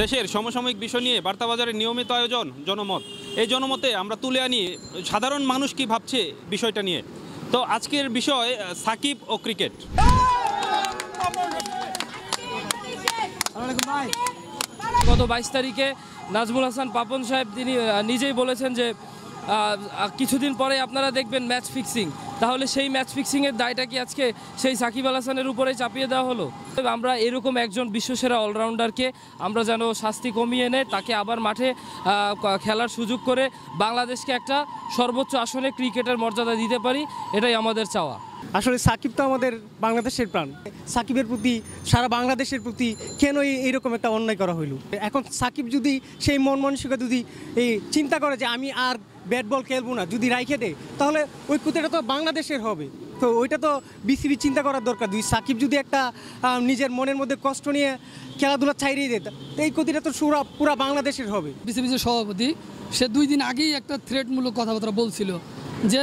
দেশের সমসাময়িক বিষয় নিয়ে বার্তাবাজারের নিয়মিত আয়োজন জনমত এই জনমতে আমরা তুলে আনি সাধারণ মানুষ কি ভাবছে বিষয়টা নিয়ে তো আজকের বিষয় সাকিব ও ক্রিকেট গত বাইশ তারিখে নাজমুল হাসান পাপন সাহেব তিনি নিজেই বলেছেন যে কিছুদিন পরে আপনারা দেখবেন ম্যাচ ফিক্সিং তাহলে সেই ম্যাচ ফিক্সিংয়ের দায়টা কি আজকে সেই সাকিব আল হাসানের উপরে চাপিয়ে দেওয়া হলো আমরা এরকম একজন বিশ্বসেরা অলরাউন্ডারকে আমরা যেন শাস্তি কমিয়ে এনে তাকে আবার মাঠে খেলার সুযোগ করে বাংলাদেশকে একটা সর্বোচ্চ আসনে ক্রিকেটের মর্যাদা দিতে পারি এটাই আমাদের চাওয়া আসলে সাকিব তো আমাদের বাংলাদেশের প্রাণ সাকিবের প্রতি সারা বাংলাদেশের প্রতি কেন এইরকম একটা অন্যায় করা হইল এখন সাকিব যদি সেই মন মানসিকতা যদি এই চিন্তা করে যে আমি আর ব্যাট বল খেলবো না যদি রাইখে দেয় তাহলে ওই কুতেটা তো বাংলাদেশের হবে তো ওইটা তো বিসিবি চিন্তা করার দরকার দুই সাকিব যদি একটা নিজের মনের মধ্যে কষ্ট নিয়ে খেলাধুলা ছাইড়িয়ে তো এই ক্ষতিটা তো সুরা পুরা বাংলাদেশের হবে যে সভাপতি সে দুই দিন আগেই একটা থ্রেটমূলক কথাবার্তা বলছিল যে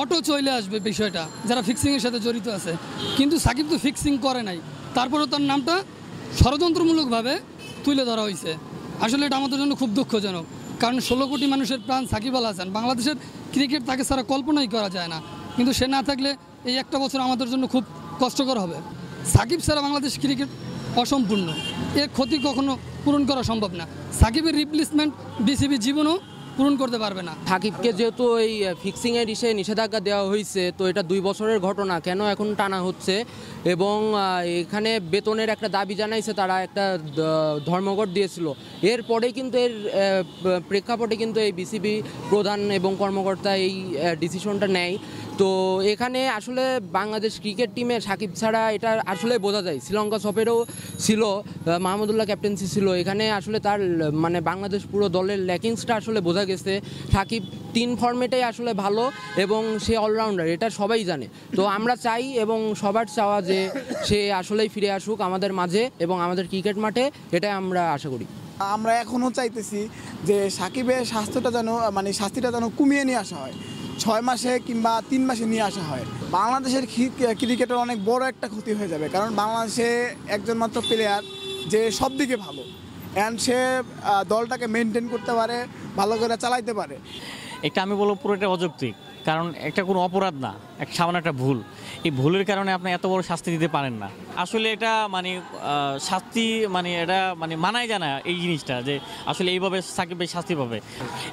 অটো চলে আসবে বিষয়টা যারা ফিক্সিংয়ের সাথে জড়িত আছে কিন্তু সাকিব তো ফিক্সিং করে নাই তারপরে তার নামটা ষড়যন্ত্রমূলকভাবে তুলে ধরা হয়েছে আসলে এটা আমাদের জন্য খুব দুঃখজনক কারণ ষোলো কোটি মানুষের প্রাণ সাকিব আল হাসান বাংলাদেশের ক্রিকেট তাকে সারা কল্পনাই করা যায় না কিন্তু সে না থাকলে এই একটা বছর আমাদের জন্য খুব কষ্টকর হবে সাকিব ছাড়া বাংলাদেশ ক্রিকেট অসম্পূর্ণ এর ক্ষতি কখনো পূরণ করা সম্ভব না সাকিবের রিপ্লেসমেন্ট বিসিবি জীবনও পূরণ করতে পারবে না সাকিবকে যেহেতু এই ফিক্সিংয়ের ইসে নিষেধাজ্ঞা দেওয়া হয়েছে তো এটা দুই বছরের ঘটনা কেন এখন টানা হচ্ছে এবং এখানে বেতনের একটা দাবি জানাইছে তারা একটা ধর্মঘট দিয়েছিল এরপরেই কিন্তু এর প্রেক্ষাপটে কিন্তু এই বিসিবি প্রধান এবং কর্মকর্তা এই ডিসিশনটা নেয় তো এখানে আসলে বাংলাদেশ ক্রিকেট টিমে সাকিব ছাড়া এটা আসলে বোঝা যায় শ্রীলঙ্কা সফেরও ছিল মাহমুদুল্লাহ ক্যাপ্টেন্সি ছিল এখানে আসলে তার মানে বাংলাদেশ পুরো দলের ল্যাকিংসটা আসলে বোঝা গেছে সাকিব তিন ফর্মেটাই আসলে ভালো এবং সে অলরাউন্ডার এটা সবাই জানে তো আমরা চাই এবং সবার চাওয়া যে সে আসলেই ফিরে আসুক আমাদের মাঝে এবং আমাদের ক্রিকেট মাঠে এটাই আমরা আশা করি আমরা এখনও চাইতেছি যে সাকিবের স্বাস্থ্যটা যেন মানে শাস্তিটা যেন কমিয়ে নিয়ে আসা হয় ছয় মাসে কিংবা তিন মাসে নিয়ে আসা হয় বাংলাদেশের ক্রিকেটের অনেক বড় একটা ক্ষতি হয়ে যাবে কারণ বাংলাদেশে একজন মাত্র প্লেয়ার যে সব দিকে ভালো অ্যান্ড সে দলটাকে মেনটেন করতে পারে ভালো করে চালাইতে পারে এটা আমি বলবো পুরোটা অযৌক্তিক কারণ একটা কোনো অপরাধ না এক সামান্য একটা ভুল এই ভুলের কারণে আপনি এত বড় শাস্তি দিতে পারেন না আসলে এটা মানে শাস্তি মানে এটা মানে মানাই যায় না এই জিনিসটা যে আসলে এইভাবে সাকিব ভাই শাস্তি পাবে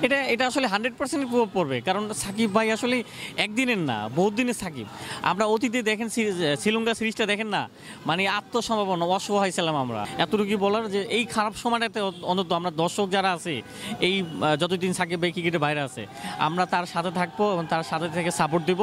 এটা এটা আসলে হান্ড্রেড পার্সেন্ট প্রভাব পড়বে কারণ সাকিব ভাই আসলে একদিনের না বহুত দিনের সাকিব আমরা অতীতে দেখেন শ্রীলঙ্কা সিরিজটা দেখেন না মানে আত্মসম্ভাবনা অসহায় ছিলাম আমরা এতটুকু বলার যে এই খারাপ সময়টাতে অন্তত আমরা দর্শক যারা আছে এই যতদিন সাকিব ভাই ক্রিকেটে বাইরে আছে আমরা তার সাথে থাকবো এবং তার সাথে থেকে সাপোর্ট দিব